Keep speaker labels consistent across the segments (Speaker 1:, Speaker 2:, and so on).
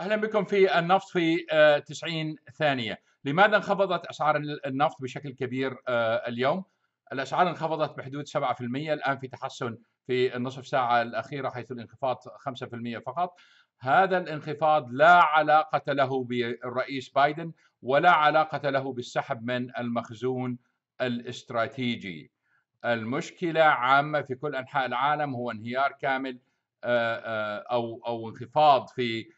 Speaker 1: اهلا بكم في النفط في 90 آه، ثانيه، لماذا انخفضت اسعار النفط بشكل كبير آه، اليوم؟ الاسعار انخفضت بحدود 7% الان في تحسن في النصف ساعه الاخيره حيث الانخفاض 5% فقط. هذا الانخفاض لا علاقه له بالرئيس بايدن ولا علاقه له بالسحب من المخزون الاستراتيجي. المشكله عامه في كل انحاء العالم هو انهيار كامل آه، او او انخفاض في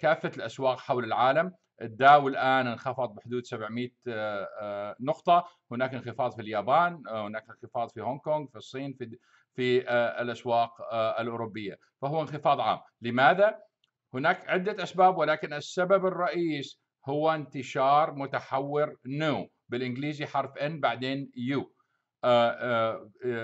Speaker 1: كافه الاسواق حول العالم الداو الان انخفض بحدود 700 آه، آه، نقطه هناك انخفاض في اليابان آه، هناك انخفاض في هونغ كونغ في الصين في في الاسواق الاوروبيه فهو انخفاض عام لماذا هناك عده اسباب ولكن السبب الرئيس هو انتشار متحور نو بالانجليزي حرف ان بعدين يو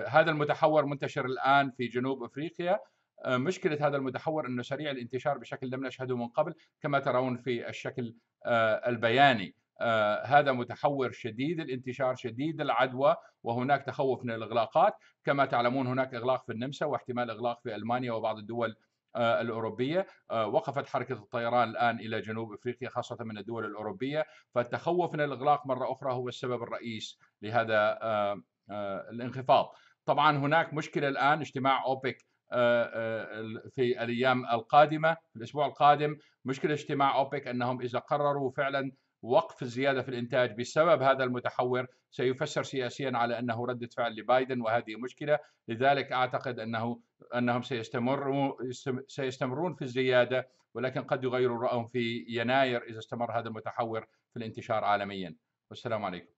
Speaker 1: هذا المتحور منتشر الان في جنوب افريقيا مشكلة هذا المتحور أنه سريع الانتشار بشكل لم نشهده من قبل كما ترون في الشكل آه، البياني آه، هذا متحور شديد الانتشار شديد العدوى وهناك تخوف من الإغلاقات كما تعلمون هناك إغلاق في النمسا واحتمال إغلاق في ألمانيا وبعض الدول آه، الأوروبية وقفت حركة الطيران الآن إلى جنوب أفريقيا خاصة من الدول الأوروبية فالتخوف من الإغلاق مرة أخرى هو السبب الرئيس لهذا الانخفاض طبعا هناك مشكلة الآن اجتماع أوبك آه، آه، في الايام القادمه في الاسبوع القادم مشكله اجتماع اوبك انهم اذا قرروا فعلا وقف الزياده في الانتاج بسبب هذا المتحور سيفسر سياسيا على انه رده فعل لبايدن وهذه مشكله لذلك اعتقد انه انهم سيستمرون سيستمرون في الزياده ولكن قد يغيروا رايهم في يناير اذا استمر هذا المتحور في الانتشار عالميا والسلام عليكم